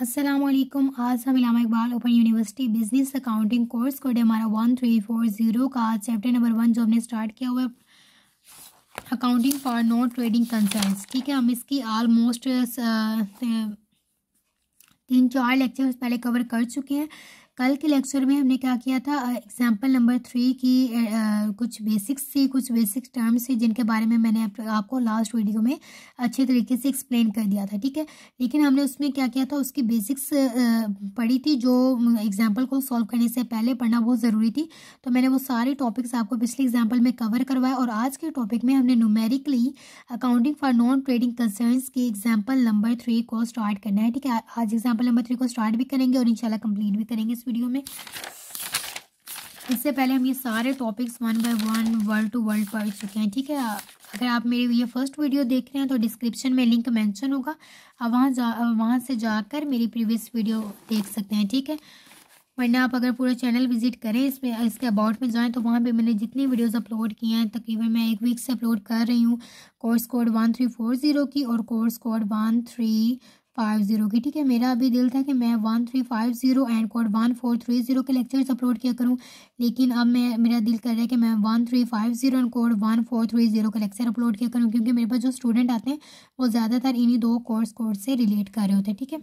असलम आज हम Allama Iqbal open university business accounting course code हमारा वन थ्री फोर ज़ीरो का चैप्टर नंबर वन जो हमने स्टार्ट किया हुआ है accounting for non trading concerns ठीक है हम इसकी आलमोस्ट तीन चार लेक्चर्स पहले कवर कर चुके हैं कल के लेक्चर में हमने क्या किया था एग्जाम्पल नंबर थ्री की आ, कुछ बेसिक्स थी कुछ बेसिक्स टर्म्स थी जिनके बारे में मैंने आप, आपको लास्ट वीडियो में अच्छे तरीके से एक्सप्लेन कर दिया था ठीक है लेकिन हमने उसमें क्या किया था उसकी बेसिक्स पढ़ी थी जो एग्जाम्पल को सॉल्व करने से पहले पढ़ना बहुत ज़रूरी थी तो मैंने वो सारे टॉपिक्स आपको पिछले एग्जाम्पल में कवर करवाए और आज के टॉपिक में हमने numerically accounting for non trading concerns की एग्जाम्पल नंबर थ्री को स्टार्ट करना है ठीक है आज एग्जाम्पल नंबर थ्री को स्टार्ट भी करेंगे और इन कंप्लीट भी करेंगे वीडियो में इससे पहले हम ये सारे topics one by one word to word पढ़ चुके हैं ठीक है अगर आप मेरे ये फर्स्ट वीडियो देख रहे हैं तो डिस्क्रिप्शन में लिंक मेंशन होगा आप वहाँ जा वहाँ से जाकर मेरी प्रीवियस वीडियो देख सकते हैं ठीक है वरना आप अगर पूरा चैनल विजिट करें इसमें इसके अबाउट में जाएं तो वहाँ पे मैंने जितनी वीडियोस अपलोड किए हैं तकरीबन मैं एक वीक से अपलोड कर रही हूँ course code one three four zero की और course code one three five zero की ठीक है मेरा अभी दिल था कि मैं one three five zero and code one four three zero के लेक्चर्स अपलोड किया करूँ लेकिन अब मैं मेरा दिल कर रहा है कि मैं one three five zero and code one four three zero के लेक्चर अपलोड किया करूँ क्योंकि मेरे पास जो स्टूडेंट आते हैं वो ज़्यादातर इन्हीं दो कोर्स कोर्स से रिलेट कर रहे होते हैं ठीक है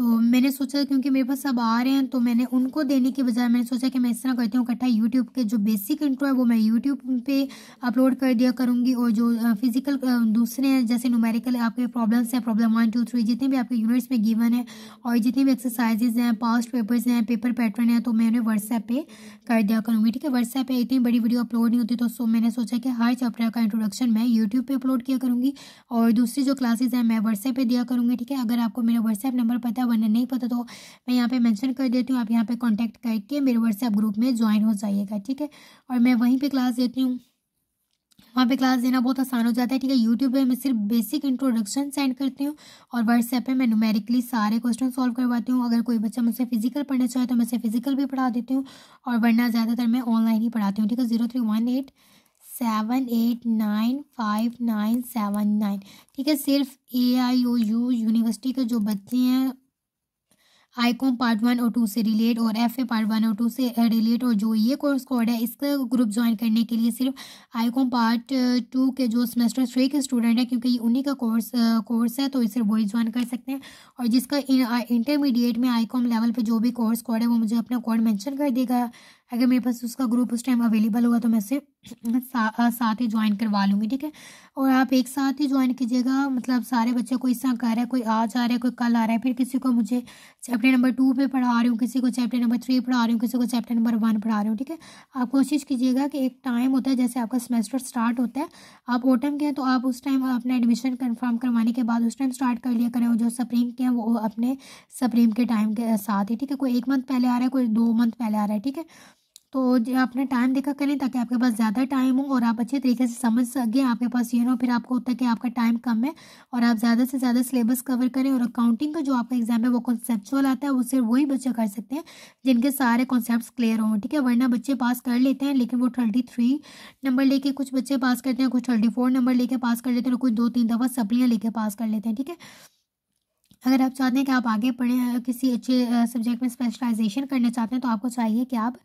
तो मैंने सोचा क्योंकि मेरे पास सब आ रहे हैं तो मैंने उनको देने के बजाय मैंने सोचा कि मैं इस तरह करती हूँ इकट्ठा यूट्यूब के जो बेसिक इंट्रो है वो मैं यूट्यूब पे अपलोड कर दिया करूँगी और जो फिजिकल दूसरे हैं जैसे नुमेरिकल आपके प्रॉब्लम्स हैं प्रॉब्लम वन टू थ्री जितने भी आपके यूनिट्स में गिवन है और जितने भी एक्सरसाइजेज हैं पास्ट पेपर्स हैं पेपर पैटर्न है तो मैं उन्हें व्हाट्सएप पर कर दिया करूँगी ठीक है व्हाट्सएप पर इतनी बड़ी वीडियो अपलोड नहीं होती तो सो मैंने सोचा कि हर चैप्टर का इंट्रोडक्शन मैं यूट्यूब पर अपलोड किया करूँगी और दूसरी जो क्लासेज हैं मैं व्हाट्सएप पर दिया करूँगी ठीक है अगर आपको मेरा व्हाट्सएप नंबर पता है वरना नहीं पता तो मैं यहाँ पे मेंशन कर देती हूँ आप यहाँ पे कांटेक्ट करके मेरे व्हाट्सएप ग्रुप में ज्वाइन हो जाइएगा ठीक है और मैं वहीं पे क्लास देती हूँ वहाँ पे क्लास देना बहुत आसान हो जाता है ठीक है यूट्यूब पे मैं सिर्फ बेसिक इंट्रोडक्शन सेंड करती हूँ और व्हाट्सएप पे मैं न्यूमेरिकली सारे क्वेश्चन सॉल्व करवाती हूँ अगर कोई बच्चा मुझसे फिजिकल पढ़ना चाहे तो मैं उसे फिजिकल भी पढ़ा देती हूँ और वरना ज़्यादातर मैं ऑनलाइन ही पढ़ाती हूँ ठीक है zero three one eight seven eight nine five nine seven nine ठीक है सिर्फ ए आई ओ यू यूनिवर्सिटी के जो बच्चे हैं आईकॉम पार्ट वन और टू से रिलेट और एफ ए पार्ट वन और टू से रिलेट और जो ये कोर्स कोड है इसका ग्रुप ज्वाइन करने के लिए सिर्फ आईकॉम पार्ट टू के जो सेमेस्टर थ्री के स्टूडेंट हैं क्योंकि ये उन्हीं का कोर्स कोर्स है तो इसे वही ज्वाइन कर सकते हैं और जिसका इंटरमीडिएट में आईकॉम लेवल पर जो भी कोर्स कोड है वो मुझे अपना कोड मैंशन कर देगा अगर मेरे पास उसका ग्रुप उस टाइम अवेलेबल होगा तो मैं सिर्फ सा, साथ ही ज्वाइन करवा लूँगी ठीक है और आप एक साथ ही ज्वाइन कीजिएगा मतलब सारे बच्चे कोई इस तरह कर रहा है कोई आज आ रहा है कोई कल आ रहा है फिर किसी को मुझे चैप्टर नंबर टू पे पढ़ा रही हूँ किसी को चैप्टर नंबर थ्री पढ़ा रही हूँ किसी को चैप्टर नंबर वन पढ़ा रही हूँ ठीक है आप कोशिश कीजिएगा कि एक टाइम होता है जैसे आपका सेमेस्टर स्टार्ट होता है आप ऑटम के हैं तो आप उस टाइम अपना एडमिशन कन्फर्म करवाने के बाद उस टाइम स्टार्ट कर लिया करें जो सप्रीम के हैं वो अपने सप्रीम के टाइम के साथ ही ठीक है कोई एक मंथ पहले आ रहा है कोई दो मंथ पहले आ रहा है ठीक है तो आपने टाइम देखा करें ताकि आपके पास ज़्यादा टाइम हो और आप अच्छे तरीके से समझ सकें आपके पास ये ना फिर आपको होता है कि आपका टाइम कम है और आप ज़्यादा से ज़्यादा सिलेबस कवर करें और अकाउंटिंग का जो आपका एग्जाम है वो कॉन्सेप्चुअल आता है वो सिर्फ वही बच्चे कर सकते हैं जिनके सारे कॉन्सेप्ट क्लियर हों ठीक है वरना बच्चे पास कर लेते हैं लेकिन वो थर्टी थ्री नंबर लेके कुछ बच्चे पास करते हैं कुछ थर्टी फोर नंबर लेके पास कर लेते हैं और कुछ दो तीन दफ़ा सप्लियाँ लेके पास कर लेते हैं ठीक है अगर आप चाहते हैं कि आप आगे पढ़ें किसी अच्छे सब्जेक्ट में स्पेशलाइजेशन करना चाहते हैं तो आपको चाहिए कि आप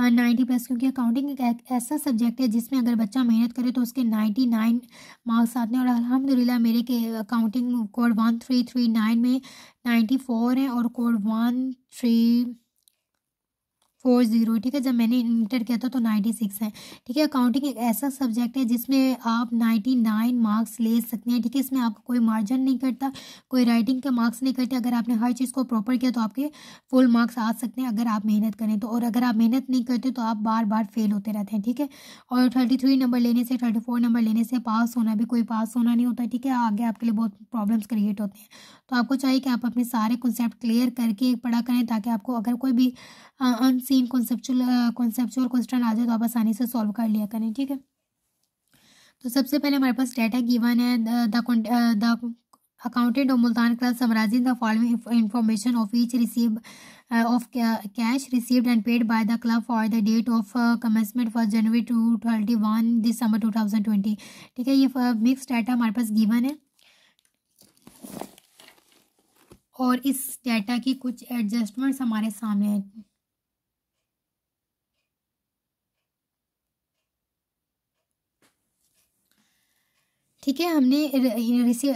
नाइन्टी प्लस क्योंकि अकाउंटिंग एक ऐसा सब्जेक्ट है जिसमें अगर बच्चा मेहनत करे तो उसके नाइन्टी नाइन मार्क्स आते हैं और अलहमदिल्ला मेरे के accounting code one three three nine में नाइन्टी फोर है और code one three four zero ठीक है जब मैंने इंटर किया था तो नाइन्टी सिक्स है ठीक है अकाउंटिंग एक ऐसा सब्जेक्ट है जिसमें आप नाइन्टी नाइन मार्क्स ले सकते हैं ठीक है इसमें आपको कोई मार्जिन नहीं करता कोई राइटिंग के मार्क्स नहीं करते अगर आपने हर चीज़ को प्रॉपर किया तो आपके फुल मार्क्स आ सकते हैं अगर आप मेहनत करें तो और अगर आप मेहनत नहीं करते तो आप बार बार फेल होते रहते हैं ठीक है और थर्टी थ्री नंबर लेने से थर्टी फोर नंबर लेने से पास होना भी कोई पास होना नहीं होता ठीक है आगे आपके लिए बहुत प्रॉब्लम्स क्रिएट होते हैं तो आपको चाहिए कि आप अपने सारे कॉन्सेप्ट क्लियर करके पढ़ा करें ताकि आपको अगर कोई भी अनसी तीन कॉन्सेप्चुअल कॉन्सेप्चुअल क्वेश्चन आ जाए तो आप आसानी से सॉल्व कर लिया करें ठीक है तो सबसे पहले हमारे पास डाटा गिवन है accountant of Multan class summarising the following information of each receive of cash received and paid by the club for the date of commencement for January to twenty one December two thousand twenty ठीक है ये mix data हमारे पास given है और इस data की कुछ adjustments हमारे सामने हैं ठीक है हमने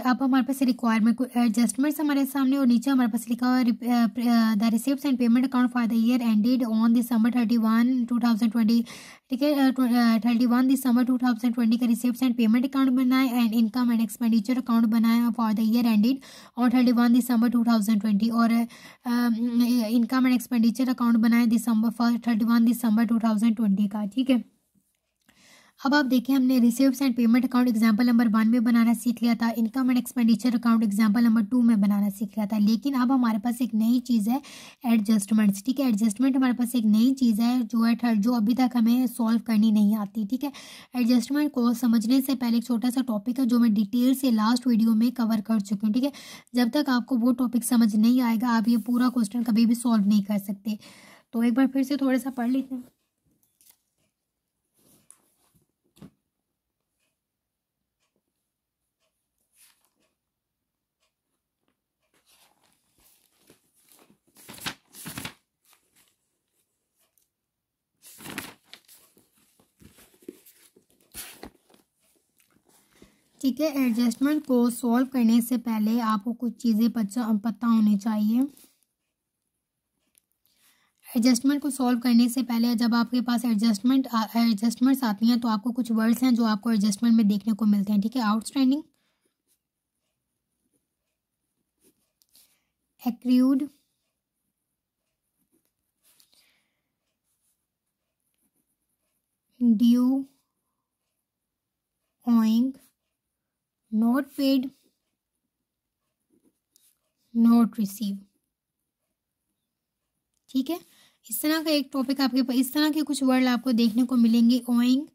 अब हमारे पास रिक्वायरमेंट एडजस्टमेंट्स uh, हमारे सामने और नीचे हमारे पास लिखा हुआ है the receipt and payment account for the year ended on December thirty one two thousand twenty ठीक है thirty one December two thousand twenty का रिसिप्ट एंड पेमेंट अकाउंट बनाए and income and expenditure account बनाए for the year ended on thirty one December two thousand twenty और income and expenditure account बनाए December first thirty one December two thousand twenty का ठीक है अब आप देखें हमने receives and payment account example number one में बनाना सीख लिया था income and expenditure account example number two में बनाना सीख लिया था लेकिन अब हमारे पास एक नई चीज़ है एडजस्टमेंट्स ठीक है एडजस्टमेंट हमारे पास एक नई चीज़ है जो है थर्ड जो अभी तक हमें सॉल्व करनी नहीं आती ठीक है एडजस्टमेंट को समझने से पहले एक छोटा सा टॉपिक है जो मैं डिटेल से लास्ट वीडियो में कवर कर चुकी हूँ ठीक है जब तक आपको वो टॉपिक समझ नहीं आएगा आप ये पूरा क्वेश्चन कभी भी सॉल्व नहीं कर सकते तो एक बार फिर से थोड़ा सा पढ़ लेते हैं ठीक है एडजस्टमेंट को सॉल्व करने से पहले आपको कुछ चीज़ें पता होनी चाहिए एडजस्टमेंट को सॉल्व करने से पहले जब आपके पास एडजस्टमेंट एडजस्टमेंट्स आती हैं तो आपको कुछ वर्ड्स हैं जो आपको एडजस्टमेंट में देखने को मिलते हैं ठीक है outstanding accrued due owing not paid not receive ठीक है इस तरह का एक टॉपिक आपके पास इस तरह के कुछ वर्ड आपको देखने को मिलेंगे owing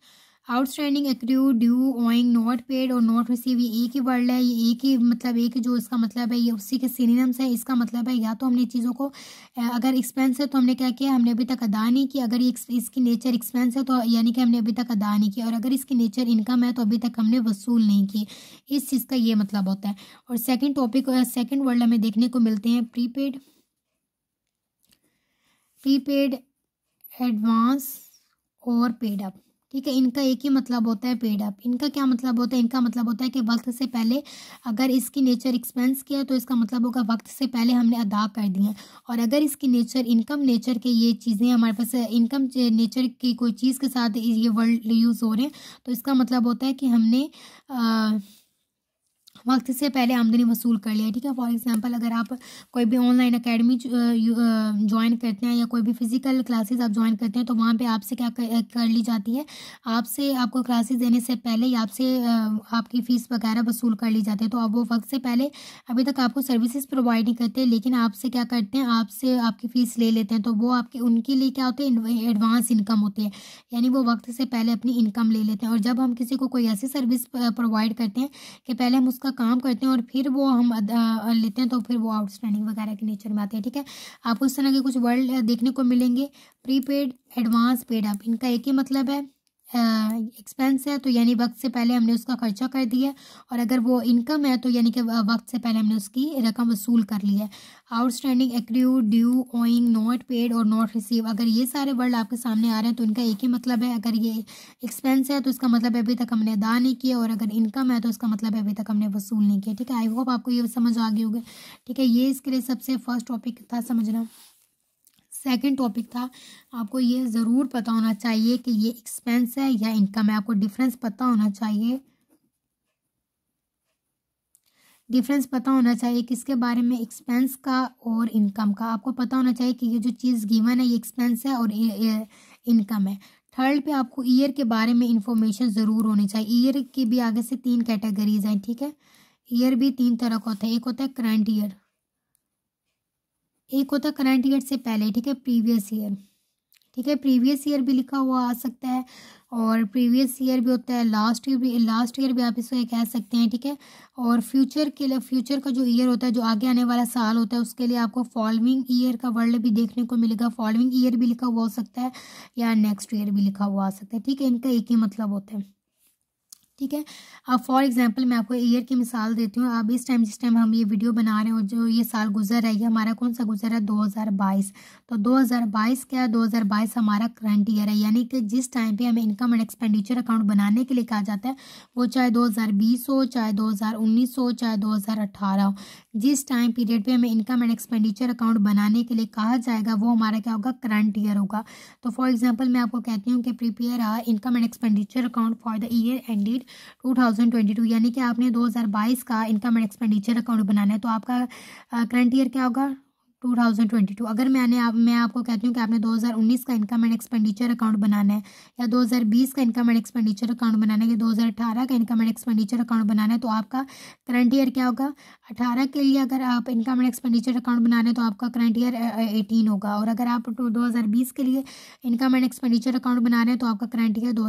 outstanding accrue due owing not paid और नॉट रिसीव ये एक ही वर्ड है ये एक ही मतलब एक जो इसका मतलब है ये उसी के सीनियम्स है इसका मतलब है या तो हमने चीज़ों को अगर एक्सपेंस है तो हमने क्या किया हमने अभी तक अदा नहीं किया अगर इसकी नेचर एक्सपेंस है तो यानी कि हमने अभी तक अदा नहीं किया और अगर इसकी नेचर इनकम है तो अभी तक हमने वसूल नहीं किए इस चीज़ का ये मतलब होता है और सेकेंड टॉपिक सेकेंड वर्ड हमें देखने को मिलते हैं प्रीपेड प्रीपेड एडवांस और पेड अप ठीक है इनका एक ही मतलब होता है पेड अप इनका क्या मतलब होता है इनका मतलब होता है कि वक्त से पहले अगर इसकी नेचर एक्सपेंस किया तो इसका मतलब होगा वक्त से पहले हमने अदा कर दिया और अगर इसकी नेचर इनकम नेचर के ये चीज़ें हमारे पास इनकम नेचर की कोई चीज़ के साथ ये वर्ड यूज़ हो रहे हैं तो इसका मतलब होता है कि हमने आ, वक्त से पहले आमदनी वसूल कर लिया ठीक है फॉर एग्जांपल अगर आप कोई भी ऑनलाइन एकेडमी ज्वाइन करते हैं या कोई भी फिजिकल क्लासेस आप ज्वाइन करते हैं तो वहाँ पे आपसे क्या कर, ली जाती है आपसे आपको क्लासेस देने से पहले या आपसे आपकी फ़ीस वगैरह वसूल कर ली जाती है तो आप वो वक्त से पहले अभी तक आपको सर्विसेज प्रोवाइड नहीं करते लेकिन आपसे क्या करते हैं आपसे आपकी फ़ीस ले लेते हैं तो वो आपके उनके लिए क्या होते हैं एडवांस इनकम होती है यानी वो वक्त से पहले अपनी इनकम ले लेते हैं और जब हम किसी को कोई ऐसी सर्विस प्रोवाइड करते हैं कि पहले हम उसका का काम करते हैं और फिर वो हम लेते हैं तो फिर वो आउटस्टैंडिंग वगैरह के नेचर में आते हैं ठीक है आपको इस तरह के कुछ वर्ड देखने को मिलेंगे प्रीपेड एडवांस पेड आप इनका एक ही मतलब है एक्सपेंस है तो यानी वक्त से पहले हमने उसका खर्चा कर दिया और अगर वो इनकम है तो यानी कि वक्त से पहले हमने उसकी रकम वसूल कर ली है outstanding accrue due owing not paid और नॉट रिसीव अगर ये सारे वर्ड आपके सामने आ रहे हैं तो इनका एक ही मतलब है अगर ये एक्सपेंस है तो इसका मतलब अभी तक हमने अदा नहीं किया और अगर इनकम है तो उसका मतलब अभी तक हमने वसूल नहीं किया ठीक है आई होप आपको ये समझ आ गई होगी ठीक है ये इसके लिए सबसे फर्स्ट टॉपिक था समझना सेकंड टॉपिक था आपको ये ज़रूर पता होना चाहिए कि ये एक्सपेंस है या इनकम है आपको डिफरेंस पता होना चाहिए डिफरेंस पता होना चाहिए किसके बारे में एक्सपेंस का और इनकम का आपको पता होना चाहिए कि ये जो चीज़ गिवन है ये एक्सपेंस है और इनकम है थर्ड पे आपको ईयर के बारे में इंफॉर्मेशन ज़रूर होनी चाहिए ईयर की भी आगे से तीन कैटेगरीज हैं ठीक है ईयर भी तीन तरह का होता है एक होता है करंट ईयर एक होता है करंट ईयर से पहले ठीक है प्रीवियस ईयर ठीक है प्रीवियस ईयर भी लिखा हुआ आ सकता है और प्रीवियस ईयर भी होता है लास्ट ईयर भी लास्ट ईयर भी आप इसको कह सकते हैं ठीक है और फ्यूचर के लिए फ्यूचर का जो ईयर होता है जो आगे आने वाला साल होता है उसके लिए आपको फॉलोइंग ईयर का वर्ड भी देखने को मिलेगा फॉलोइंग ईयर भी लिखा हुआ हो सकता है या नेक्स्ट ईयर भी लिखा हुआ आ सकता है ठीक है इनका एक ही मतलब होता है ठीक है अब फॉर एग्जांपल मैं आपको ईयर की मिसाल देती हूँ अब इस टाइम जिस टाइम हम ये वीडियो बना रहे हैं और जो ये साल गुजर रहा है ये हमारा कौन सा गुजर है 2022 तो 2022 क्या है 2022 हमारा करंट ईयर है यानी कि जिस टाइम पे हमें इनकम एंड एक्सपेंडिचर अकाउंट बनाने के लिए कहा जाता है वो चाहे दो हो चाहे दो हो चाहे दो हो जिस टाइम पीरियड पर हमें इनकम एंड एक्सपेंडिचर अकाउंट बनाने के लिए कहा जाएगा वो हमारा क्या होगा करंट ईयर होगा तो फॉर एग्जाम्पल मैं आपको कहती हूँ कि prepare a income and expenditure account for the year ended 2022 यानी कि आपने 2022 का इनकम एंड एक्सपेंडिचर अकाउंट बनाना है तो आपका करंट ईयर क्या होगा 2022 अगर मैंने आप मैं आपको कहती हूँ कि आपने 2019 का इनकम एंड एक्सपेंडिचर अकाउंट बनाना है या 2020 का इनकम एंड एक्सपेंडिचर अकाउंट बनाना है या 2018 का इनकम एंड एक्सपेंडिचर अकाउंट बनाना है तो आपका करंट ईयर क्या होगा 18 के लिए अगर आप इनकम एंड एक्सपेंडिचर अकाउंट बनाना है तो आपका करंट ईयर एटीन होगा और अगर आप दो के लिए इनकम एंड एक्सपेंडिचर अकाउंट बना रहे हैं तो आपका करंट ईयर दो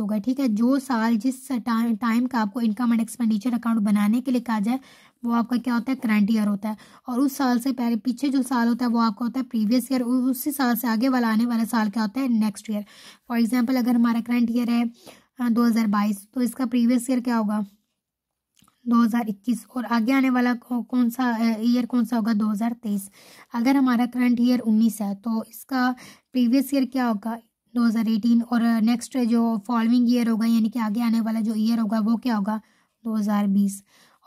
होगा ठीक है जो साल जिस टाइम का आपको इनकम एंड एक्सपेंडिचर अकाउंट बनाने के लिए कहा जाए वो आपका क्या होता है करंट ईयर होता है और उस साल से पहले पीछे जो साल होता है वो आपका होता है प्रीवियस ईयर उसी साल से आगे वाला आने वाला साल क्या होता है नेक्स्ट ईयर फॉर एग्जाम्पल अगर हमारा करंट ईयर है दो हज़ार बाईस तो इसका प्रीवियस ईयर क्या होगा 2021 और आगे आने वाला कौन सा ईयर कौन सा होगा 2023 अगर हमारा करंट ईयर 19 है तो इसका प्रीवियस ईयर क्या होगा 2018 और नेक्स्ट जो फॉलोइंग ईयर होगा यानी कि आगे आने वाला जो ईयर होगा वो क्या होगा 2020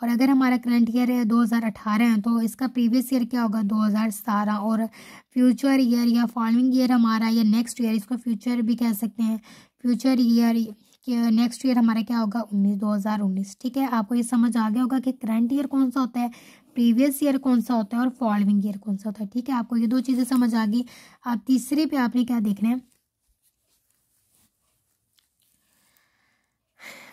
और अगर हमारा करंट ईयर है 2018 है तो इसका प्रीवियस ईयर क्या होगा 2017 और फ्यूचर ईयर या फॉलोइंग ईयर हमारा या नेक्स्ट ईयर इसको फ्यूचर भी कह सकते हैं फ्यूचर ईयर नेक्स्ट ईयर हमारा क्या होगा उन्नीस दो हज़ार उन्नीस ठीक है आपको ये समझ आ गया होगा कि करंट ईयर कौन सा होता है प्रीवियस ईयर कौन सा होता है और फॉलोइंग ईयर कौन सा होता है ठीक है आपको ये दो चीज़ें समझ आ गई आप तीसरे पे आपने क्या देखना है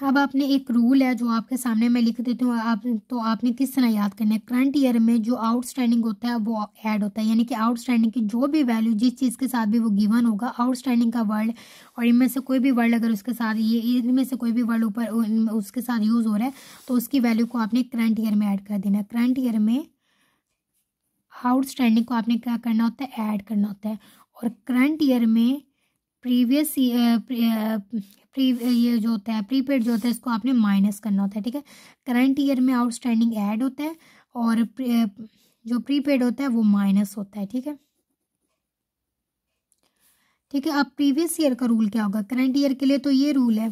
अब आपने एक रूल है जो आपके सामने मैं लिख देती हूँ आप तो आपने किस तरह याद करना है करंट ईयर में जो आउटस्टैंडिंग होता है वो ऐड होता है यानी कि आउटस्टैंडिंग की जो भी वैल्यू जिस चीज़ के साथ भी वो गिवन होगा आउटस्टैंडिंग का वर्ड और इनमें से कोई भी वर्ड अगर उसके साथ ये इनमें से कोई भी वर्ड ऊपर उसके साथ यूज़ हो रहा है तो उसकी वैल्यू को आपने करंट ईयर में ऐड कर देना है करंट ईयर में आउटस्टैंडिंग को आपने क्या करना होता है ऐड करना होता है और करंट ईयर में प्रीवियस प्री ये जो होता है प्रीपेड जो होता है इसको आपने माइनस करना होता है ठीक है करंट ईयर में आउटस्टैंडिंग ऐड होता है और जो प्रीपेड होता है वो माइनस होता है ठीक है ठीक है अब प्रीवियस ईयर का रूल क्या होगा करंट ईयर के लिए तो ये रूल है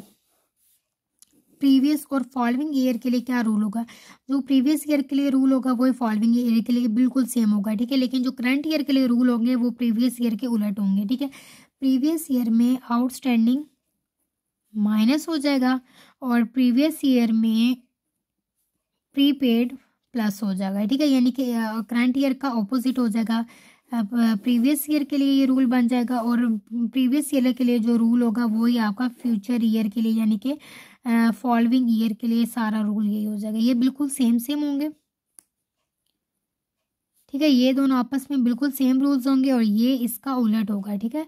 प्रीवियस और फॉलोइंग ईयर के लिए क्या रूल होगा जो प्रीवियस ईयर के लिए रूल होगा वही फॉलोइंग ईयर के लिए बिल्कुल सेम होगा ठीक है लेकिन जो करंट ईयर के लिए रूल होंगे वो प्रीवियस ईयर के उलट होंगे ठीक है प्रीवियस ईयर में आउटस्टैंडिंग माइनस हो जाएगा और प्रीवियस ईयर में प्रीपेड प्लस हो जाएगा ठीक है यानी कि करंट ईयर का ऑपोजिट हो जाएगा अब प्रीवियस ईयर के लिए ये रूल बन जाएगा और प्रीवियस ईयर के लिए जो रूल होगा वो ही आपका फ्यूचर ईयर के लिए यानी कि फॉलोइंग ईयर के लिए सारा रूल यही हो जाएगा ये बिल्कुल सेम सेम होंगे ठीक है ये दोनों आपस में बिल्कुल सेम रूल्स होंगे और ये इसका उलट होगा ठीक है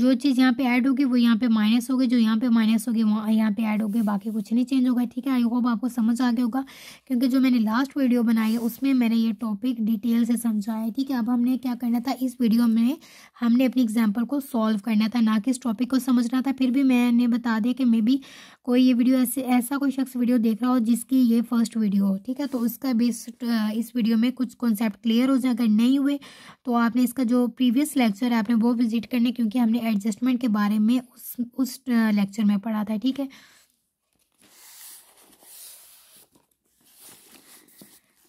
जो चीज़ यहाँ पे ऐड होगी वो यहाँ पे माइनस होगी जो यहाँ पे माइनस होगी वो यहाँ पे ऐड होगी बाकी कुछ नहीं चेंज होगा ठीक है आई होप आपको समझ आ गया होगा क्योंकि जो मैंने लास्ट वीडियो बनाई है उसमें मैंने ये टॉपिक डिटेल से समझाया है ठीक है अब हमने क्या करना था इस वीडियो में हमने अपनी एग्जाम्पल को सॉल्व करना था ना कि इस टॉपिक को समझना था फिर भी मैंने बता दिया कि मे बी कोई ये वीडियो ऐसे ऐसा कोई शख्स वीडियो देख रहा हो जिसकी ये फर्स्ट वीडियो हो ठीक है तो उसका बेस इस वीडियो में कुछ कॉन्सेप्ट क्लियर हो जाए अगर नहीं हुए तो आपने इसका जो प्रीवियस लेक्चर है आपने वो विजिट करने क्योंकि हमने एडजस्टमेंट के बारे में उस उस लेक्चर में पढ़ा था ठीक है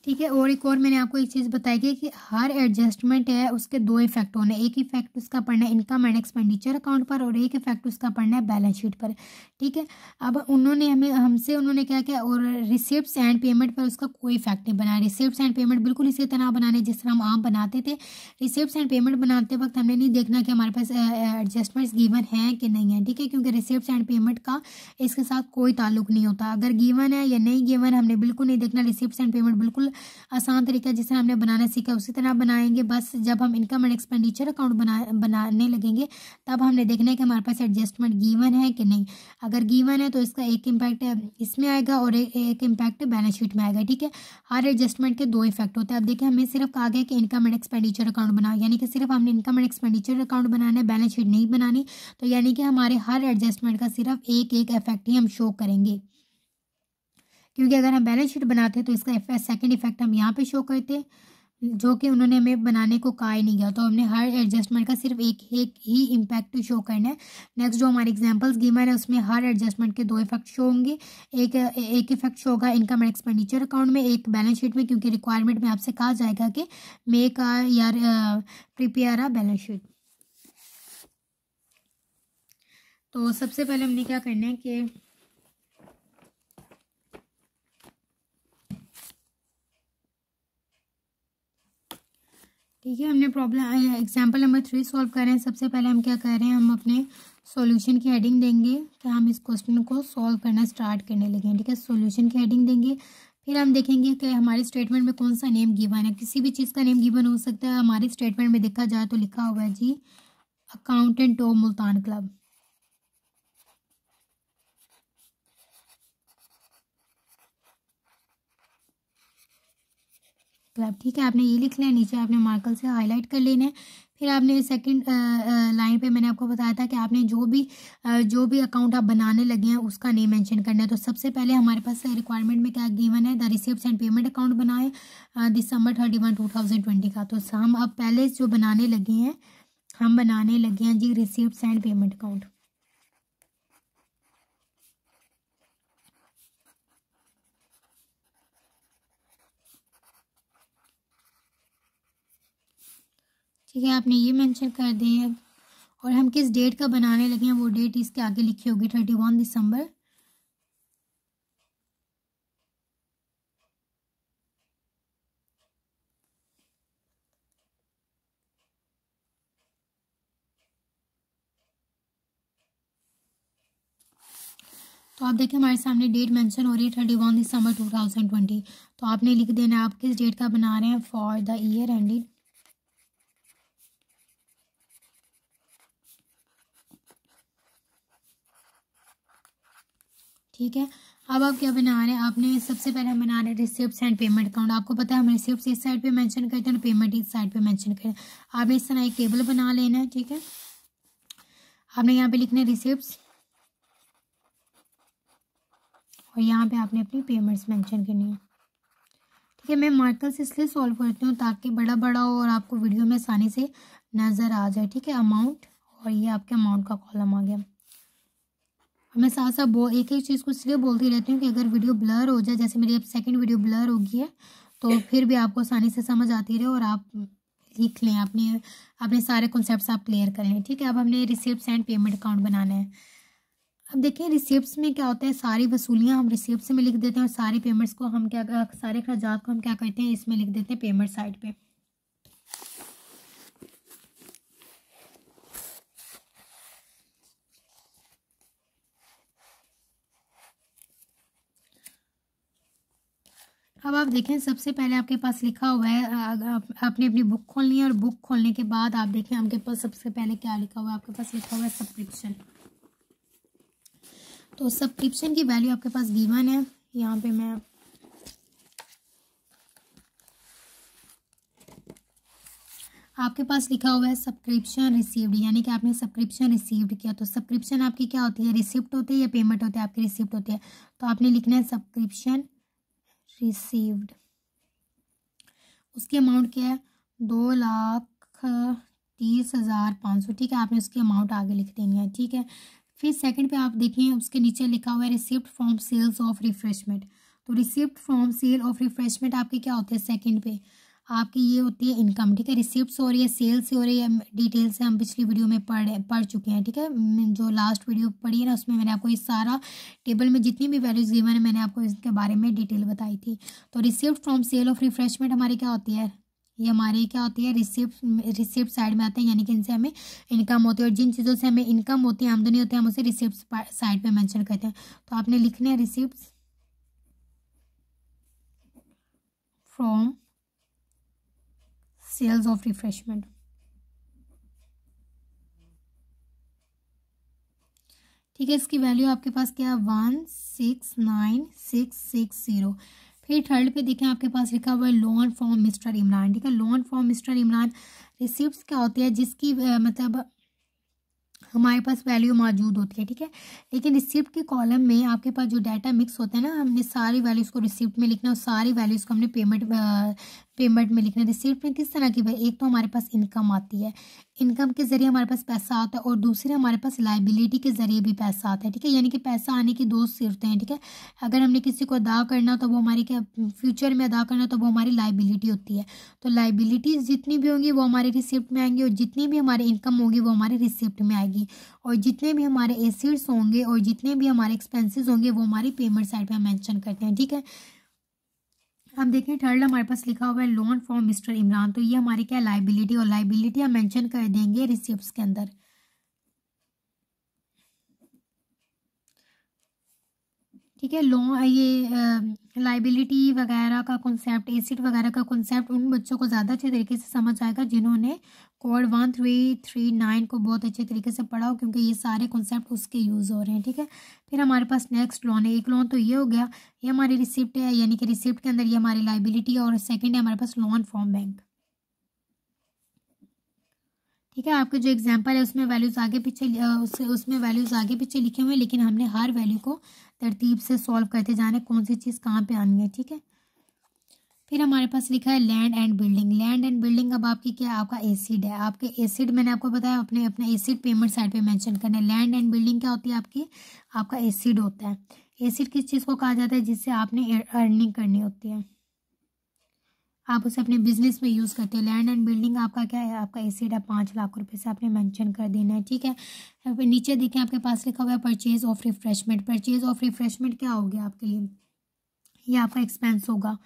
ठीक है और एक और मैंने आपको एक चीज़ बताई गई कि हर एडजस्टमेंट है उसके दो इफेक्ट होने एक इफेक्ट उसका पड़ना है इनकम एंड एक्सपेंडिचर अकाउंट पर और एक इफेक्ट उसका पड़ना है बैलेंस शीट पर ठीक है अब उन्होंने हमें हमसे उन्होंने क्या किया और रिसिप्ट एंड पेमेंट पर उसका कोई इफेक्ट नहीं बनाया रिसिप्ट एंड पेमेंट बिल्कुल इसी तरह बनाने जिस तरह हम आम बनाते थे रिसिप्ट एंड पेमेंट बनाते वक्त हमने नहीं देखना कि हमारे पास एडजस्टमेंट्स गिवन है कि नहीं है ठीक है क्योंकि रिसिप्ट एंड पेमेंट का इसके साथ कोई ताल्लुक नहीं होता अगर गिवन है या नहीं गिवन हमने बिल्कुल नहीं देखना रिसिप्ट एंड पेमेंट बिल्कुल आसान तरीका जिसे हमने बनाना सीखा उसी तरह बनाएंगे बस जब हम इनकम एंड एक्सपेंडिचर अकाउंट बना बनाने लगेंगे तब हमने देखना है कि हमारे पास एडजस्टमेंट गीवन है कि नहीं अगर गीवन है तो इसका एक इम्पैक्ट इसमें आएगा और एक इम्पैक्ट बैलेंस शीट में आएगा ठीक है हर एडजस्टमेंट के दो इफेक्ट होते हैं अब देखिए हमें सिर्फ कहा गया कि इनकम एंड एक्सपेंडिचर अकाउंट बनाओ यानी कि सिर्फ हमने इनकम एंड एक्सपेंडिचर अकाउंट बनाना है बैलेंस शीट नहीं बनानी तो यानी कि हमारे हर एडजस्टमेंट का सिर्फ एक एक इफेक्ट ही हम शो करेंगे क्योंकि अगर हम बैलेंस शीट बनाते तो इसका इफेक्ट सेकेंड इफेक्ट हम यहाँ पर शो करते जो कि उन्होंने हमें बनाने को कहा ही नहीं गया तो हमने हर एडजस्टमेंट का सिर्फ एक एक ही इम्पैक्ट शो करना है नेक्स्ट जो हमारे एग्जांपल्स गिवन है उसमें हर एडजस्टमेंट के दो इफेक्ट शो होंगे एक एक इफेक्ट शो होगा इनकम एंड एक्सपेंडिचर अकाउंट में एक बैलेंस शीट में क्योंकि रिक्वायरमेंट में आपसे कहा जाएगा कि मेक आ यार प्रिपेयर आ बैलेंस शीट तो सबसे पहले हमने क्या करना है कि ठीक है हमने problem example number three solve कर रहे हैं सबसे पहले हम क्या कर रहे हैं हम अपने सॉल्यूशन की हेडिंग देंगे कि तो हम इस क्वेश्चन को सॉल्व करना स्टार्ट करने लगे ठीक है सॉल्यूशन की हेडिंग देंगे फिर हम देखेंगे कि हमारे स्टेटमेंट में कौन सा नेम गिवन है किसी भी चीज़ का नेम गिवन हो सकता है हमारे स्टेटमेंट में देखा जाए तो लिखा हुआ है the accountant of Multan club club तो ठीक है आपने ये लिख लिया नीचे आपने मार्कल से हाईलाइट कर लेना है फिर आपने सेकंड लाइन पे मैंने आपको बताया था कि आपने जो भी जो भी अकाउंट आप बनाने लगे हैं उसका नेम मेंशन करना है तो सबसे पहले हमारे पास रिक्वायरमेंट में क्या गिवन है the receipt and payment account बनाए December thirty one two thousand twenty का तो हम अब पहले जो बनाने लगे हैं हम बनाने लगे हैं the receipt and payment account ठीक है आपने ये मेंशन कर दी है और हम किस डेट का बनाने लगे हैं वो डेट इसके आगे लिखी होगी थर्टी वन दिसंबर तो आप देखें हमारे सामने डेट मेंशन हो रही है thirty one December two thousand twenty तो आपने लिख देना आप किस डेट का बना रहे हैं फॉर द ईयर एंडिंग ठीक है अब आप क्या बना रहे हैं आपने सबसे पहले हम बना रहे हैं रिसिप्ट एंड पेमेंट अकाउंट आपको पता है हम रिसिप्ट इस साइड पे मेंशन करते हैं और पेमेंट इस साइड पे मेंशन करें हैं आपने इस तरह एक टेबल बना लेना है ठीक है आपने यहाँ पे लिखना है रिसिप्ट और यहाँ पे आपने अपनी पेमेंट्स मेंशन करनी है ठीक है मैं मार्कल्स इसलिए सॉल्व करती हूँ ताकि बड़ा बड़ा हो और आपको वीडियो में आसानी से नज़र आ जाए ठीक है अमाउंट और ये आपके अमाउंट का कॉलम आ गया मैं साथ साथ बो एक ही चीज़ को इसलिए बोलती रहती हूँ कि अगर वीडियो ब्लर हो जाए जैसे मेरी अब सेकेंड वीडियो ब्लर होगी है तो फिर भी आपको आसानी से समझ आती रहे और आप लिख लें अपने अपने सारे कॉन्सेप्ट आप क्लियर कर लें ठीक है अब हमने रिसिप्ट एंड पेमेंट अकाउंट बनाना है अब देखिए रिसिप्ट में क्या होता है सारी वसूलियाँ हम रिसिप्ट में लिख देते हैं और सारी पेमेंट्स को हम क्या सारे अखराज को हम क्या करते हैं इसमें लिख देते हैं पेमेंट साइड पर अब आप देखें सबसे पहले आपके पास लिखा हुआ है आपने अपनी बुक खोलनी है और बुक खोलने के बाद आप देखें आपके पास सबसे पहले क्या लिखा हुआ है आपके पास लिखा हुआ है सब्सक्रिप्शन तो सब्सक्रिप्शन की वैल्यू आपके पास गिवन है यहाँ पे मैं आपके पास लिखा हुआ है सब्सक्रिप्शन रिसीव्ड यानी कि आपने सब्सक्रिप्शन रिसीव्ड किया तो सब्सक्रिप्शन आपकी क्या होती है रिसिप्ट होती है या पेमेंट होती है आपकी रिसिप्ट होती है तो आपने लिखना है सब्सक्रिप्शन रिसीव्ड उसकी अमाउंट क्या है दो लाख तीस हज़ार पाँच सौ ठीक है आपने उसकी अमाउंट आगे लिख देनी है ठीक है फिर सेकंड पे आप देखिए उसके नीचे लिखा हुआ है receipt from sales of refreshment तो receipt from sale of refreshment आपके क्या होते हैं सेकंड पे आपकी ये होती है इनकम ठीक है रिसिप्ट हो रही है सेल्स हो रही है डिटेल से हम पिछली वीडियो में पढ़ पढ़ चुके हैं ठीक है जो लास्ट वीडियो पढ़ी है ना उसमें मैंने आपको ये सारा टेबल में जितनी भी वैल्यूज गिवन है मैंने आपको इसके बारे में डिटेल बताई थी तो receipt from sale of refreshment हमारी क्या होती है ये हमारे क्या होती है रिसिप्ट रिसिप्ट साइड में आते हैं यानी कि इनसे हमें इनकम होती है और जिन चीज़ों से हमें इनकम होती है आमदनी होती है हम उसे रिसिप्ट साइड पे मेंशन करते हैं तो आपने लिखने हैं receipt from sales of refreshment ठीक है इसकी वैल्यू आपके पास क्या है one six nine six six zero फिर थर्ड पे देखें आपके पास लिखा हुआ है लोन फॉर्म मिस्टर इमरान ठीक है loan from mister Imran receipt क्या होती है जिसकी मतलब हमारे पास वैल्यू मौजूद होती है ठीक है लेकिन रिसिप्ट के कॉलम में आपके पास जो डाटा मिक्स होता है ना हमने सारी वैल्यूज़ को रिसिप्ट में लिखना और सारी वैल्यूज़ को हमने पेमेंट पेमेंट में लिखना रिसिप्ट में किस तरह की भाई एक तो हमारे पास इनकम आती है इनकम के ज़रिए हमारे पास पैसा आता है और दूसरे हमारे पास लाइबिलिटी के ज़रिए भी पैसा आता है ठीक है यानी कि पैसा आने की दो सिरते हैं ठीक है अगर हमने किसी को अदा करना तो वो हमारे क्या फ्यूचर में अदा करना तो वो हमारी लाइबिलिटी होती है तो लाइबिलिटीज़ जितनी भी होंगी वो हमारे रिसिप्ट में आएंगी और जितनी भी हमारी इनकम होगी वो हमारे रिसिप्ट में आएगी और जितने भी हमारे एसिड्स होंगे और जितने भी हमारे एक्सपेंसिस होंगे वो हमारी पेमेंट साइड पर हम मैंशन करते हैं ठीक है हम देखें थर्ड हमारे पास लिखा हुआ है लोन फॉर मिस्टर इमरान तो ये हमारी क्या लाइबिलिटी और लाइबिलिटी हम मेंशन कर देंगे रिसिप्ट के अंदर ठीक है लॉ ये लाइबिलिटी वगैरह का कॉन्सेप्ट एसिड वगैरह का कॉन्सेप्ट उन बच्चों को ज़्यादा अच्छे तरीके से समझ आएगा जिन्होंने code one three three nine को बहुत अच्छे तरीके से पढ़ा हो क्योंकि ये सारे कॉन्सेप्ट उसके यूज़ हो रहे हैं ठीक है फिर हमारे पास नेक्स्ट लॉन है एक लॉन तो ये हो गया ये हमारी रिसिप्ट है यानी कि रिसिप्ट के अंदर ये हमारी लाइबिलिटी है और सेकेंड है हमारे पास लॉन फॉर्म बैंक ठीक है आपके जो एग्जाम्पल है उसमें वैल्यूज़ आगे पीछे उसमें वैल्यूज़ आगे पीछे लिखे हुए हैं लेकिन हमने हर वैल्यू को तरतीब से सॉल्व करते जाना है कौन सी चीज़ कहाँ पे आनी है ठीक है फिर हमारे पास लिखा है land and building land and building अब आपकी क्या आपका एसिड है आपके एसिड मैंने आपको बताया अपने अपना एसिड पेमेंट साइड पे मैंशन करना है लैंड एंड बिल्डिंग क्या होती है आपकी आपका एसिड होता है एसिड किस चीज़ को कहा जाता है जिससे आपने अर्निंग करनी होती है आप उसे अपने बिजनेस में यूज़ करते हो लैंड एंड बिल्डिंग आपका क्या है आपका एसेट है पाँच लाख रुपए से आपने मेंशन कर देना है ठीक है फिर नीचे देखें आपके पास लिखा हुआ है purchase of refreshment purchase of refreshment क्या हो गया आपके लिए ये आपका एक्सपेंस होगा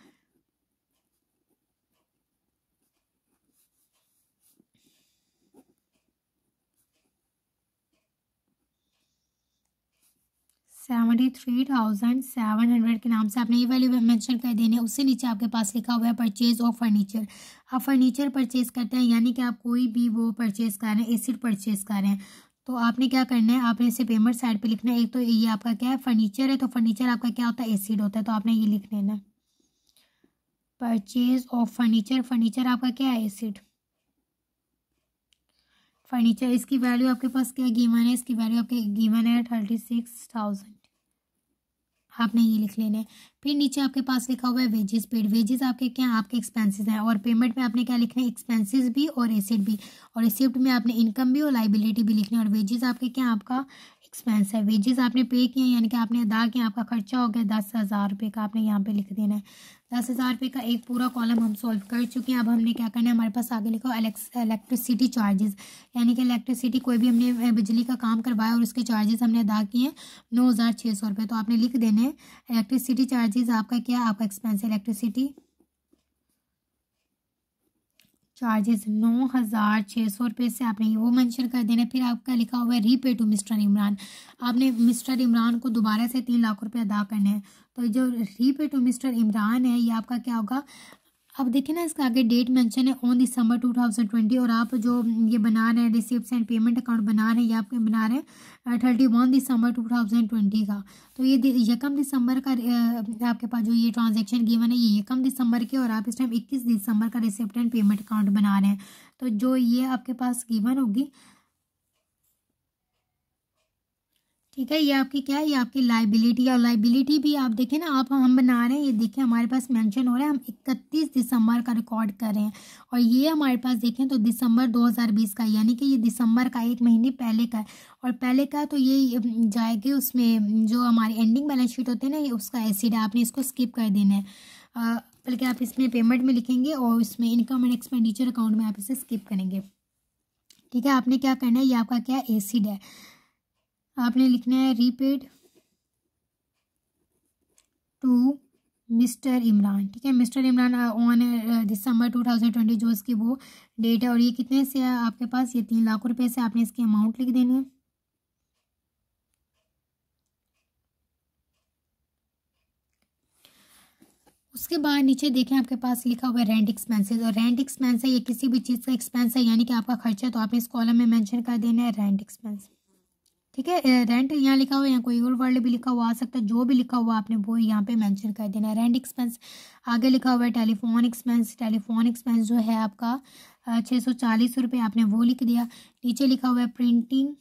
seventy three thousand seven hundred के नाम से आपने ये वैल्यू मेंशन कर देने उससे नीचे आपके पास लिखा हुआ है परचेज़ ऑफ फर्नीचर आप फर्नीचर परचेज़ करते हैं यानी कि आप कोई भी वो परचेज़ कर रहे हैं एसिड परचेज़ कर रहे हैं तो आपने क्या करना है आपने इसे पेमेंट साइड पे लिखना है एक तो ये आपका क्या है फर्नीचर है तो फर्नीचर आपका क्या होता है एसिड होता है तो आपने ये लिख लेना परचेज़ ऑफ फर्नीचर फर्नीचर आपका क्या है एसिड फर्नीचर इसकी वैल्यू आपके पास क्या गीवन है इसकी वैल्यू आपके गीवन है थर्टी सिक्स थाउजेंड आपने ये लिख लेना है फिर नीचे आपके पास लिखा हुआ है वेजेस पेड वेजेस आपके क्या आपके एक्सपेंसेस हैं और पेमेंट में आपने क्या लिखना है एक्सपेंसेस भी और एसिड भी और रिसिप्ट में आपने इनकम भी और लाइबिलिटी भी लिखनी है और वेजेस आपके क्या आपका एक्सपेंस है वेजेस आपने पे किए हैं यानी कि आपने अदा किया आपका खर्चा हो गया दस हज़ार रुपये का आपने यहाँ पे लिख देना है दस हज़ार रुपये का एक पूरा कॉलम हम सॉल्व कर चुके हैं अब हमने क्या करना है हमारे पास आगे लिखा इलेक्ट्रिसिटी चार्जेस यानी कि इलेक्ट्रिसिटी कोई भी हमने बिजली का काम करवाया और उसके चार्जेस हमने अदा किए हैं नौ हज़ार छः सौ रुपये तो आपने लिख देने हैं इलेक्ट्रिसिटी चार्जेस आपका क्या आपका एक्सपेंस है इलेक्ट्रिसिटी चार्जेस नौ हज़ार छः सौ रुपये से आपने वो मेंशन कर देना फिर आपका लिखा हुआ है रीपे टू मिस्टर इमरान आपने मिस्टर इमरान को दोबारा से तीन लाख रुपये अदा करने हैं तो जो रीपे टू मिस्टर इमरान है ये आपका क्या होगा अब देखिए ना इसका आगे डेट मेंशन है ऑन दिसंबर 2020 और आप जो ये बना रहे हैं रिसिप्ट एंड पेमेंट अकाउंट बना रहे हैं ये आपके बना रहे हैं थर्टी वन दिसंबर 2020 का तो ये यकम दिसंबर का आपके पास जो ये ट्रांजेक्शन गिवन है ये यकम दिसंबर के और आप इस टाइम इक्कीस दिसंबर का रिसिप्ट एंड पेमेंट अकाउंट बना रहे हैं तो जो ये आपके पास गिवन होगी ठीक है ये आपकी क्या है ये आपकी लाइबिलिटी और लाइबिलिटी भी आप देखें ना आप हम बना रहे हैं ये देखें हमारे पास मेंशन हो रहा है हम 31 दिसंबर का रिकॉर्ड कर रहे हैं और ये हमारे पास देखें तो दिसंबर 2020 का यानी कि ये दिसंबर का एक महीने पहले का है और पहले का तो ये जाएगी उसमें जो हमारे एंडिंग बैलेंस शीट होती है ना ये उसका एसिड है आपने इसको स्किप कर देना है बल्कि आप इसमें पेमेंट में लिखेंगे और उसमें इनकम एंड एक्सपेंडिचर अकाउंट में आप इसे स्किप करेंगे ठीक है आपने क्या करना है ये आपका क्या एसिड है आपने लिखना है रीपेड टू मिस्टर इमरान ठीक है mister Imran on December two thousand twenty जो इसकी वो डेट है और ये कितने से है आपके पास ये तीन लाख रुपए से आपने इसकी अमाउंट लिख देनी है उसके बाद नीचे देखें आपके पास लिखा हुआ है रेंट एक्सपेंसेस और रेंट एक्सपेंस है ये किसी भी चीज़ का एक्सपेंस है यानी कि आपका खर्चा है तो आप इस कॉलम में मेंशन कर देना है रेंट एक्सपेंस ठीक है रेंट यहाँ लिखा हुआ या कोई और वर्ड भी लिखा हुआ आ सकता है जो भी लिखा हुआ आपने वो यहाँ पे मेंशन कर देना है रेंट एक्सपेंस आगे लिखा हुआ है टेलीफोन एक्सपेंस टेलीफोन एक्सपेंस जो है आपका छः सौ चालीस रुपये आपने वो लिख दिया नीचे लिखा हुआ है प्रिंटिंग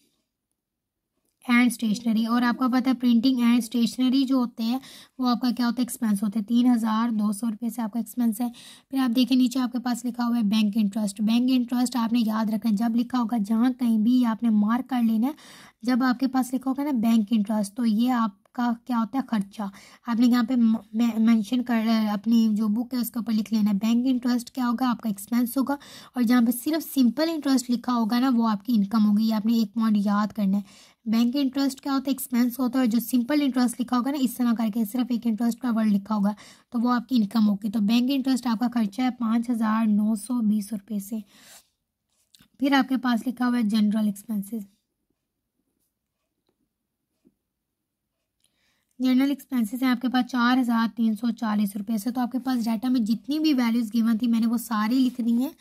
एंड स्टेशनरी और आपका पता है प्रिंटिंग एंड स्टेशनरी जो होते हैं वो आपका क्या होता है एक्सपेंस होता है तीन हज़ार दो सौ रुपये से आपका एक्सपेंस है फिर आप देखें नीचे आपके पास लिखा हुआ है बैंक इंटरेस्ट बैंक इंटरेस्ट आपने याद रखना है जब लिखा होगा जहाँ कहीं भी आपने मार्क कर लेना है जब आपके पास लिखा होगा ना बैंक इंटरेस्ट तो ये आप का क्या होता है खर्चा आपने यहाँ पे मेंशन कर अपनी जो बुक है उसके ऊपर लिख लेना है बैंक इंटरेस्ट क्या होगा आपका एक्सपेंस होगा और जहाँ पे सिर्फ सिंपल इंटरेस्ट लिखा होगा ना वो आपकी इनकम होगी आपने एक पॉइंट याद करना है बैंक इंटरेस्ट क्या होता है एक्सपेंस होता है जो सिंपल इंटरेस्ट लिखा होगा ना इस तरह करके सिर्फ एक इंटरेस्ट का वर्ड लिखा होगा तो वो आपकी इनकम होगी तो बैंक इंटरेस्ट आपका खर्चा है पाँच हज़ार नौ सौ बीस रुपये से फिर आपके पास लिखा हुआ है जनरल एक्सपेंसेस जनरल एक्सपेंसेस हैं आपके पास चार हज़ार तीन सौ चालीस रुपये से तो आपके पास डाटा में जितनी भी वैल्यूज़ गिवन थी मैंने वो सारी लिख दी हैं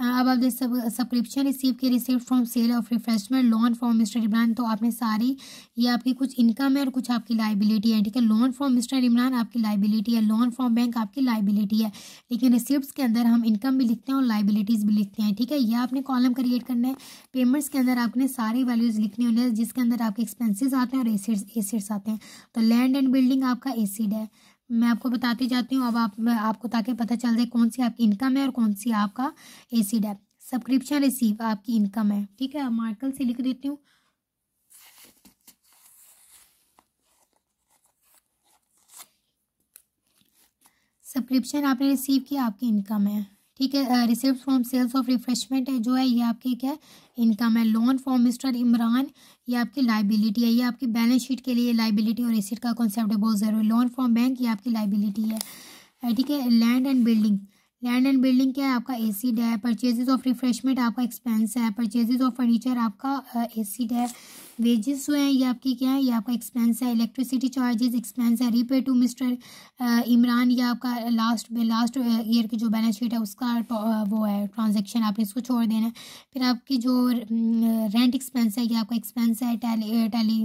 अब आप जैसे सब्सक्रिप्शन रिसीव की receive from sale of refreshment loan from mister Imran तो आपने सारी ये आपकी कुछ इनकम है और कुछ आपकी लाइबिलिटी है ठीक है लोन फ्रॉम मिस्टर इमरान आपकी लाइबिलिटी है लोन फ्रॉम बैंक आपकी लाइबिलिटी है लेकिन रिसिप्ट के अंदर हम इनकम भी लिखते हैं और लाइबिलिटीज़ भी लिखते हैं ठीक है यह आपने कॉलम क्रिएट करना है पेमेंट्स के अंदर आपने सारी वैल्यूज़ लिखने होने जिसके अंदर आपके एक्सपेंसिस आते हैं और एसिड्स एसिड्स आते हैं तो लैंड एंड बिल्डिंग आपका एसिड है मैं आपको बताती जाती हूँ अब आप आपको ताकि पता चल जाए कौन सी आपकी इनकम है और कौन सी आपका एसिड है सब्सक्रिप्शन रिसीव आपकी इनकम है ठीक है मार्कल से लिख देती हूँ सब्सक्रिप्शन आपने रिसीव किया आपकी इनकम है ठीक है receipt from sales of refreshment है जो है ये आपकी क्या है इनकम है लोन फॉर मिस्टर इमरान ये आपकी लाइबिलिटी है ये आपकी बैलेंस शीट के लिए लाइबिलिटी और एसिड का कॉन्सेप्ट है बहुत ज़रूरी लोन फॉर बैंक ये आपकी लाइबिलिटी है ठीक है land and building land and building क्या है आपका ए सीड है परचेजेज ऑफ रिफ्रेशमेंट आपका एक्सपेंस है परचेजेज ऑफ फर्नीचर आपका ए सीड है वेजेस जो हैं ये आपके क्या है ये आपका एक्सपेंस है इलेक्ट्रिसिटी चार्जेस एक्सपेंस है रीपे टू मिस्टर इमरान ये आपका लास्ट लास्ट ईयर की जो बैलेंस शीट है उसका तो, वो है ट्रांजेक्शन आपने इसको छोड़ देना है फिर आपकी जो रेंट एक्सपेंस है ये आपका एक्सपेंस है टेली टेली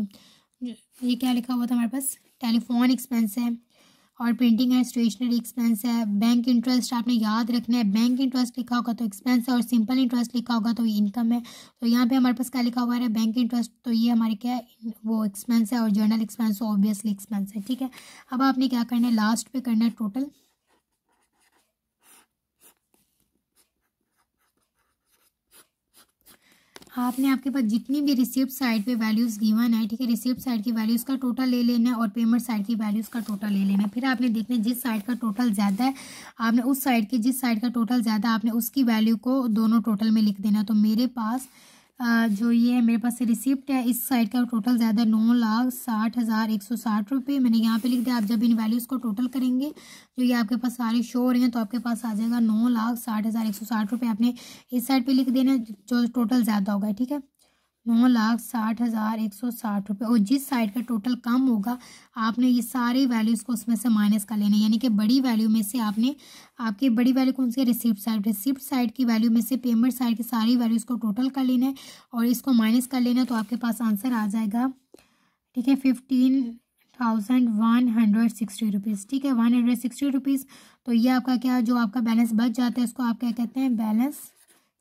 ये क्या लिखा हुआ था हमारे पास टेलीफोन एक्सपेंस है और प्रिंटिंग एंड स्टेशनरी एक्सपेंस है बैंक इंटरेस्ट आपने याद रखना है बैंक इंटरेस्ट लिखा होगा तो एक्सपेंस है और सिंपल इंटरेस्ट लिखा होगा तो ये इनकम है तो यहाँ पे हमारे पास क्या लिखा हुआ है बैंक इंटरेस्ट तो ये हमारे क्या है वो एक्सपेंस है और जर्नल एक्सपेंस ऑब्वियसली एक्सपेंस है ठीक है अब आपने क्या करना है लास्ट पे करना है टोटल आपने आपके पास जितनी भी रिसिप्ट साइड पे वैल्यूज़ गिवन है ठीक है रिसिप्ट साइड की वैल्यूज़ का टोटल ले लेना है और पेमेंट साइड की वैल्यूज़ का टोटल ले लेना है फिर आपने देखना है जिस साइड का टोटल ज़्यादा है आपने उस साइड के जिस साइड का टोटल ज़्यादा आपने उसकी वैल्यू को दोनों टोटल में लिख देना तो मेरे पास जो ये है मेरे पास से रिसिप्ट है इस साइड का टोटल ज़्यादा नौ लाख साठ हज़ार एक सौ साठ रुपये मैंने यहाँ पे लिख दिया आप जब इन वैल्यूज़ को टोटल करेंगे जो ये आपके पास सारे शो हो रहे हैं तो आपके पास आ जाएगा नौ लाख साठ हज़ार एक सौ साठ रुपये आपने इस साइड पर लिख देना जो टोटल ज़्यादा होगा ठीक है नौ लाख साठ हज़ार एक सौ साठ रुपये और जिस साइड का टोटल कम होगा आपने ये सारे वैल्यूज़ को उसमें से माइनस कर लेना यानी कि बड़ी वैल्यू में से आपने आपकी बड़ी वैल्यू कौन सी है रिसिप्ट साइड रिसिप्ट साइड की वैल्यू में से पेमेंट साइड की सारी वैल्यूज़ को टोटल कर लेना है और इसको माइनस कर लेना है तो आपके पास आंसर आ जाएगा ठीक है fifteen thousand one hundred sixty rupees ठीक है वन हंड्रेड सिक्सटी रुपीज़ तो ये आपका क्या जो आपका बैलेंस बच जाता है उसको आप क्या कहते हैं बैलेंस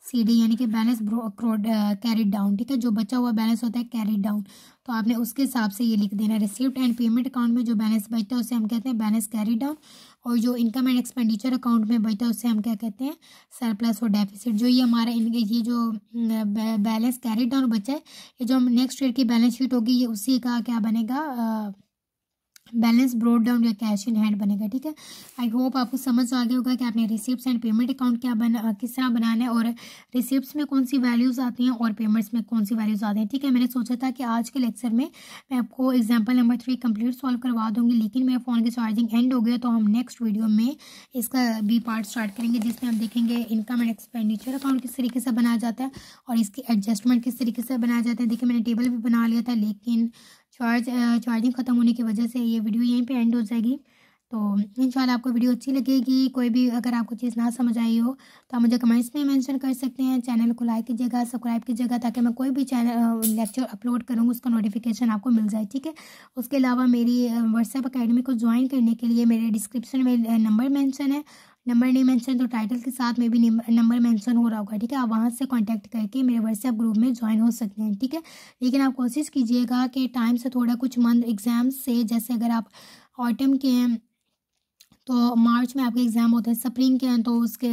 सी डी यानी कि बैलेंस कैरी डाउन ठीक है जो बचा हुआ बैलेंस होता है कैरी डाउन तो आपने उसके हिसाब से ये लिख देना रिसिप्ट एंड पेमेंट अकाउंट में जो बैलेंस बचता है उसे हम कहते हैं बैलेंस कैरी डाउन और जो इनकम एंड एक्सपेंडिचर अकाउंट में बचता है उसे हम क्या कहते हैं सरप्लस और डेफिसिट जो ये हमारा इनके ये जो बैलेंस कैरी डाउन बचा है ये जो हम नेक्स्ट ईयर की बैलेंस शीट होगी ये उसी का क्या बनेगा बैलेंस ब्रोड डाउन या कैश इन हैंड बनेगा ठीक है आई होप आपको समझ आ गया होगा कि आपने रिसिप्ट एंड पेमेंट अकाउंट क्या बना किस तरह बनाना है और रिसिप्ट में कौन सी वैल्यूज़ आती हैं और पेमेंट्स में कौन सी वैल्यूज़ आती हैं ठीक है मैंने सोचा था कि आज के लेक्चर में मैं आपको example number three complete solve करवा दूँगी लेकिन मेरे फ़ोन की चार्जिंग एंड हो गया तो हम नेक्स्ट वीडियो में इसका बी पार्ट स्टार्ट करेंगे जिसमें हम देखेंगे इनकम एंड एक्सपेंडिचर अकाउंट किस तरीके से बनाया जाता है और इसकी एडजस्टमेंट किस तरीके से बनाया जाता है देखिए मैंने टेबल भी बना लिया था लेकिन चार्ज चार्जिंग ख़त्म होने की वजह से ये वीडियो यहीं पे एंड हो जाएगी तो इन आपको वीडियो अच्छी लगेगी कोई भी अगर आपको चीज़ ना समझ आई हो तो आप मुझे कमेंट्स में मेंशन कर सकते हैं चैनल को लाइक कीजिएगा सब्सक्राइब कीजिएगा ताकि मैं कोई भी चैनल लेक्चर अपलोड करूँगा उसका नोटिफिकेशन आपको मिल जाए ठीक है उसके अलावा मेरी व्हाट्सएप अकेडमी को ज्वाइन करने के लिए मेरे डिस्क्रिप्शन में नंबर मैंशन है नंबर नहीं मेंशन तो टाइटल के साथ में भी नंबर मेंशन हो रहा होगा ठीक है आप वहाँ से कांटेक्ट करके मेरे व्हाट्सएप ग्रुप में ज्वाइन हो सकते हैं ठीक है लेकिन आप कोशिश कीजिएगा कि टाइम से थोड़ा कुछ मंथ एग्ज़ाम से जैसे अगर आप ऑटम के हैं तो मार्च में आपके एग्ज़ाम होते हैं स्प्रिंग के हैं तो उसके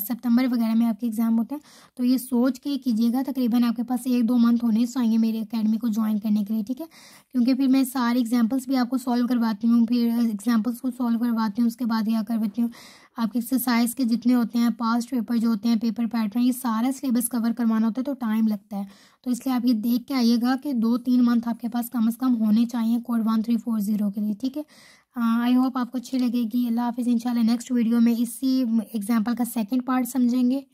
सितंबर वगैरह में आपके एग्ज़ाम होते हैं तो ये सोच के कीजिएगा तकरीबन आपके पास एक दो मंथ होने चाहिए मेरे अकेडमी को ज्वाइन करने के लिए ठीक है क्योंकि फिर मैं सारे एग्जाम्पल्स भी आपको सॉल्व करवाती हूँ फिर एग्जाम्पल्स को सॉल्व करवाती हूँ उसके बाद यह करवाती हूँ आपके एक्सरसाइज के जितने होते हैं पास्ट पेपर जो होते हैं पेपर पैटर्न ये सारा सिलेबस कवर करवाना होता है तो टाइम लगता है तो इसलिए आप ये देख के आइएगा कि दो तीन मंथ आपके पास कम से कम होने चाहिए code one three four zero के लिए ठीक है आई हाँ, होप आपको अच्छी लगेगी अल्लाह हाफिज़ इंशाल्लाह नेक्स्ट वीडियो में इसी एग्जाम्पल का सेकेंड पार्ट समझेंगे